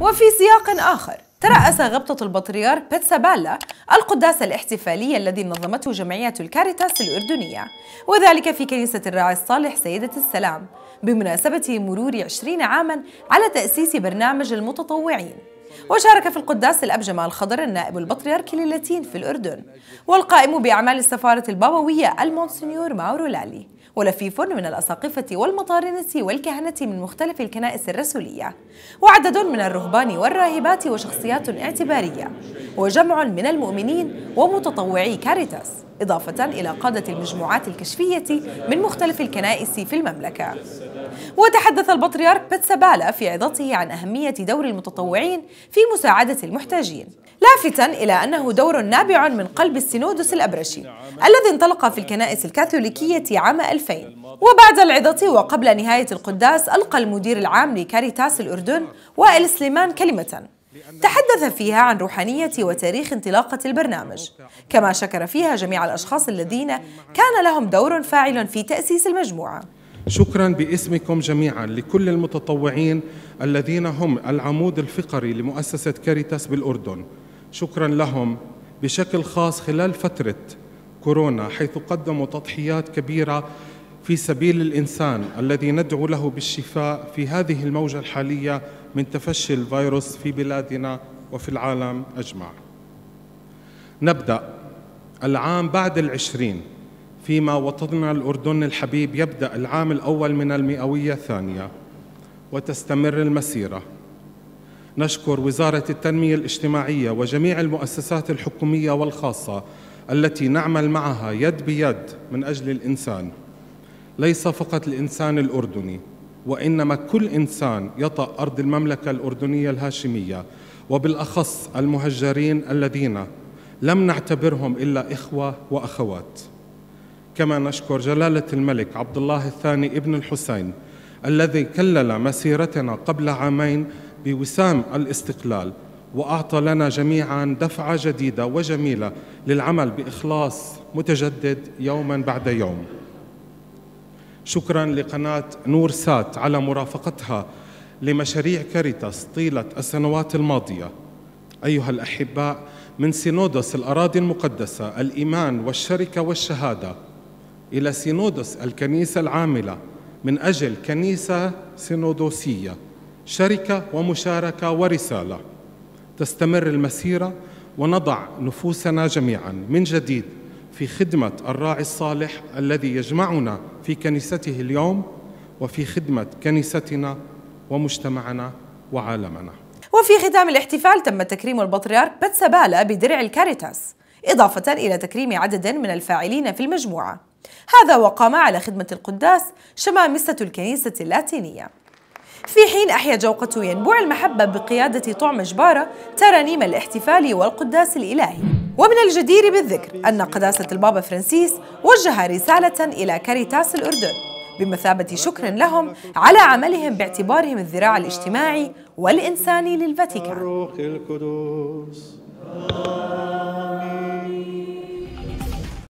وفي سياق آخر ترأس غبطة البطريرك بيتسابالا القداس الاحتفالي الذي نظمته جمعية الكاريتاس الأردنية وذلك في كنيسة الراعي الصالح سيدة السلام بمناسبة مرور 20 عاما على تأسيس برنامج المتطوعين وشارك في القداس الأب جمال خضر النائب البطريركي للاتين في الأردن والقائم بأعمال السفارة البابوية المونسنيور ماورو لالي ولفيف من الأساقفة والمطارنة والكهنة من مختلف الكنائس الرسولية وعدد من الرهبان والراهبات وشخصيات اعتبارية وجمع من المؤمنين ومتطوعي كاريتاس إضافة إلى قادة المجموعات الكشفية من مختلف الكنائس في المملكة وتحدث البطريرك بتسابالا في عظته عن أهمية دور المتطوعين في مساعدة المحتاجين لافتا إلى أنه دور نابع من قلب السينودس الأبرشي الذي انطلق في الكنائس الكاثوليكية عام 2000 وبعد العظة وقبل نهاية القداس ألقى المدير العام لكاريتاس الأردن وائل سليمان كلمة تحدث فيها عن روحانية وتاريخ انطلاقة البرنامج كما شكر فيها جميع الأشخاص الذين كان لهم دور فاعل في تأسيس المجموعة شكرا باسمكم جميعا لكل المتطوعين الذين هم العمود الفقري لمؤسسة كاريتاس بالأردن شكرا لهم بشكل خاص خلال فترة كورونا حيث قدموا تضحيات كبيرة في سبيل الإنسان الذي ندعو له بالشفاء في هذه الموجة الحالية من تفشي الفيروس في بلادنا وفي العالم أجمع نبدأ العام بعد العشرين فيما وطننا الأردن الحبيب يبدأ العام الأول من المئوية الثانية وتستمر المسيرة نشكر وزارة التنمية الاجتماعية وجميع المؤسسات الحكومية والخاصة التي نعمل معها يد بيد من أجل الإنسان ليس فقط الإنسان الأردني وإنما كل إنسان يطأ أرض المملكة الأردنية الهاشمية وبالأخص المهجرين الذين لم نعتبرهم إلا إخوة وأخوات كما نشكر جلالة الملك عبد الله الثاني ابن الحسين الذي كلل مسيرتنا قبل عامين بوسام الاستقلال وأعطى لنا جميعا دفعة جديدة وجميلة للعمل بإخلاص متجدد يوما بعد يوم شكرا لقناة نور سات على مرافقتها لمشاريع كاريتاس طيلة السنوات الماضية أيها الأحباء من سينودس الأراضي المقدسة الإيمان والشركة والشهادة إلى سينودس الكنيسة العاملة من أجل كنيسة سينودوسية شركة ومشاركة ورسالة تستمر المسيرة ونضع نفوسنا جميعا من جديد في خدمة الراعي الصالح الذي يجمعنا في كنيسته اليوم وفي خدمة كنيستنا ومجتمعنا وعالمنا وفي ختام الاحتفال تم تكريم البطريرك بتسبالة بدرع الكاريتاس إضافة إلى تكريم عدد من الفاعلين في المجموعة هذا وقام على خدمة القداس شمامسة الكنيسة اللاتينية في حين أحيا جوقة ينبوع المحبة بقيادة طعم جبارة ترانيم الاحتفال والقداس الإلهي ومن الجدير بالذكر أن قداسة البابا فرانسيس وجه رسالة إلى كاريتاس الأردن بمثابة شكر لهم على عملهم باعتبارهم الذراع الاجتماعي والإنساني للفاتيكان